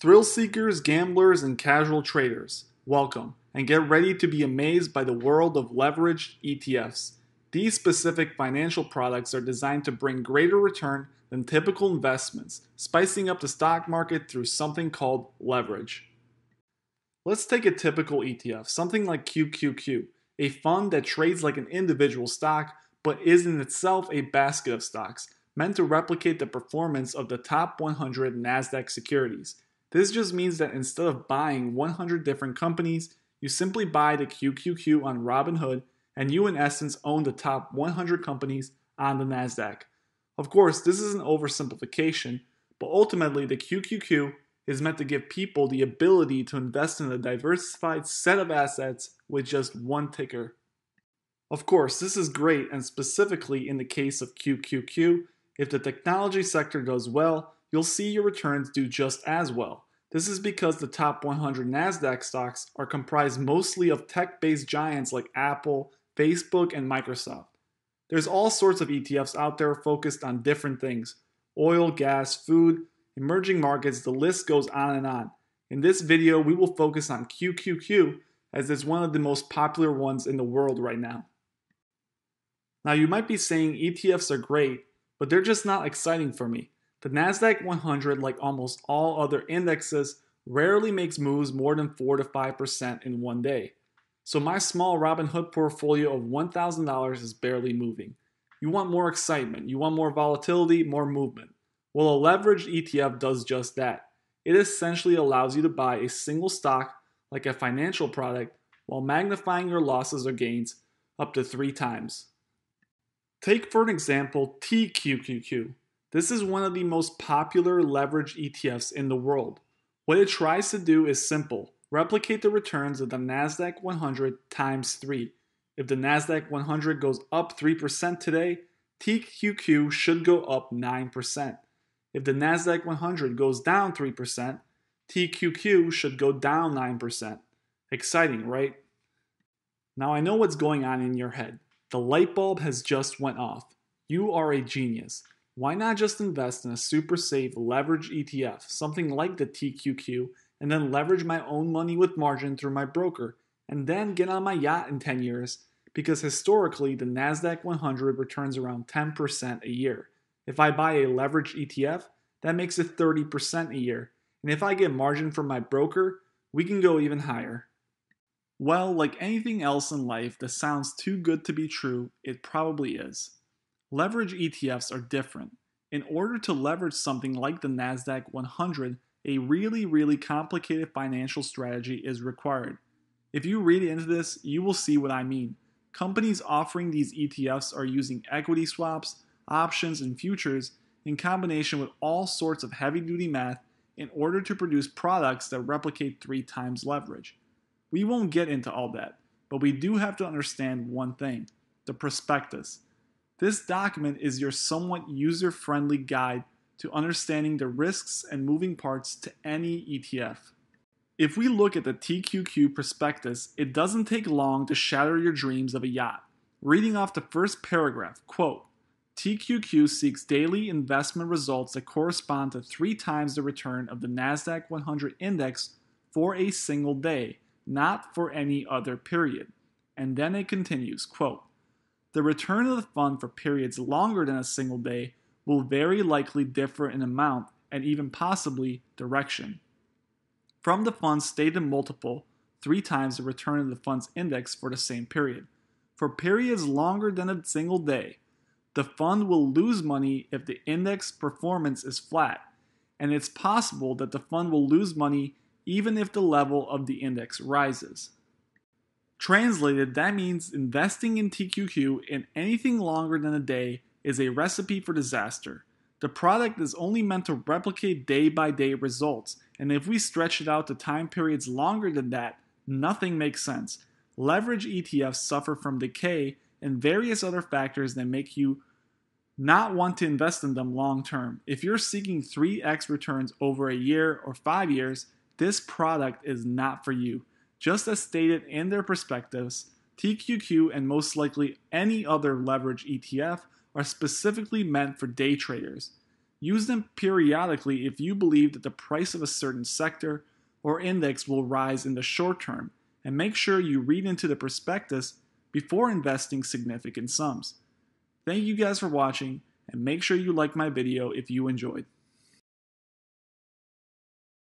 Thrill seekers, gamblers, and casual traders, welcome and get ready to be amazed by the world of leveraged ETFs. These specific financial products are designed to bring greater return than typical investments, spicing up the stock market through something called leverage. Let's take a typical ETF, something like QQQ, a fund that trades like an individual stock but is in itself a basket of stocks meant to replicate the performance of the top 100 NASDAQ securities. This just means that instead of buying 100 different companies, you simply buy the QQQ on Robinhood and you in essence own the top 100 companies on the NASDAQ. Of course, this is an oversimplification, but ultimately the QQQ is meant to give people the ability to invest in a diversified set of assets with just one ticker. Of course, this is great, and specifically in the case of QQQ, if the technology sector does well, you'll see your returns do just as well. This is because the top 100 NASDAQ stocks are comprised mostly of tech based giants like Apple, Facebook, and Microsoft. There's all sorts of ETFs out there focused on different things oil, gas, food, emerging markets, the list goes on and on. In this video, we will focus on QQQ as it's one of the most popular ones in the world right now. Now, you might be saying ETFs are great, but they're just not exciting for me. The NASDAQ 100, like almost all other indexes, rarely makes moves more than 4 to 5% in one day. So my small Robinhood portfolio of $1,000 is barely moving. You want more excitement, you want more volatility, more movement. Well, a leveraged ETF does just that. It essentially allows you to buy a single stock, like a financial product, while magnifying your losses or gains up to three times. Take, for an example, TQQQ, this is one of the most popular leveraged ETFs in the world. What it tries to do is simple replicate the returns of the NASDAQ 100 times 3. If the NASDAQ 100 goes up 3% today, TQQ should go up 9%. If the NASDAQ 100 goes down 3%, TQQ should go down 9%. Exciting, right? Now I know what's going on in your head. The light bulb has just went off. You are a genius. Why not just invest in a super safe leverage ETF, something like the TQQ, and then leverage my own money with margin through my broker, and then get on my yacht in 10 years? Because historically, the NASDAQ 100 returns around 10% a year. If I buy a leverage ETF, that makes it 30% a year. And if I get margin from my broker, we can go even higher. Well, like anything else in life that sounds too good to be true, it probably is. Leverage ETFs are different. In order to leverage something like the NASDAQ 100, a really, really complicated financial strategy is required. If you read into this, you will see what I mean. Companies offering these ETFs are using equity swaps, options, and futures in combination with all sorts of heavy duty math in order to produce products that replicate three times leverage. We won't get into all that, but we do have to understand one thing the prospectus. This document is your somewhat user friendly guide to understanding the risks and moving parts to any ETF. If we look at the TQQ prospectus, it doesn't take long to shatter your dreams of a yacht. Reading off the first paragraph, quote, TQQ seeks daily investment results that correspond to three times the return of the NASDAQ 100 index for a single day, not for any other period. And then it continues, quote, the return of the fund for periods longer than a single day will very likely differ in amount and even possibly direction. From the fund's stated multiple, three times the return of the fund's index for the same period. For periods longer than a single day, the fund will lose money if the index performance is flat, and it's possible that the fund will lose money even if the level of the index rises. Translated, that means investing in TQQ in anything longer than a day is a recipe for disaster. The product is only meant to replicate day by day results, and if we stretch it out to time periods longer than that, nothing makes sense. Leverage ETFs suffer from decay and various other factors that make you not want to invest in them long term. If you're seeking 3x returns over a year or five years, this product is not for you. Just as stated in their perspectives, TQQ and most likely any other leverage ETF are specifically meant for day traders. Use them periodically if you believe that the price of a certain sector or index will rise in the short term, and make sure you read into the prospectus before investing significant sums. Thank you guys for watching, and make sure you like my video if you enjoyed.